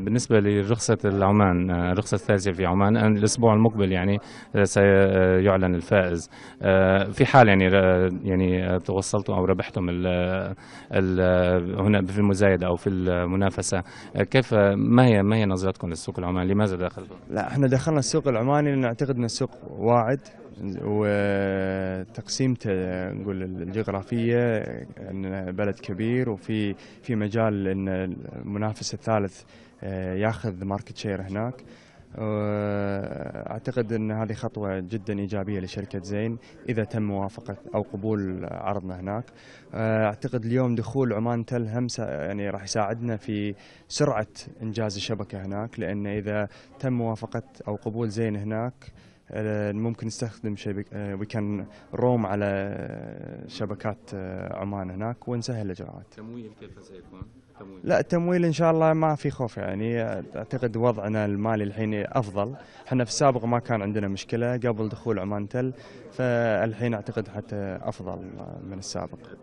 بالنسبة لرخصة العمان الرخصة آه، الثالثة في عمان آه، الأسبوع المقبل يعني آه، سيعلن الفائز في حال يعني يعني توصلتم أو ربحتم الـ الـ هنا في المزايدة أو في المنافسة كيف ما هي ما هي نظرتكم للسوق العماني لماذا دخلتم؟ لا احنا دخلنا السوق العماني لنعتقد أن السوق واعد وتقسيمته نقول الجغرافيه ان بلد كبير وفي في مجال ان المنافس الثالث آه، ياخذ ماركت شير هناك آه، اعتقد ان هذه خطوه جدا ايجابيه لشركه زين اذا تم موافقه او قبول عرضنا هناك آه، اعتقد اليوم دخول عمان تل هم يعني راح يساعدنا في سرعه انجاز الشبكه هناك لان اذا تم موافقه او قبول زين هناك آه، ممكن نستخدم شبك وي كان روم على آه، شبكات آه، عمان هناك ونسهل الاجراءات. تمويل كيف سيكون؟ تمويل. لا التمويل ان شاء الله ما في خوف يعني اعتقد وضعنا المالي الحين افضل، احنا في السابق ما كان عندنا مشكله قبل دخول عمان تل فالحين اعتقد حتى افضل من السابق.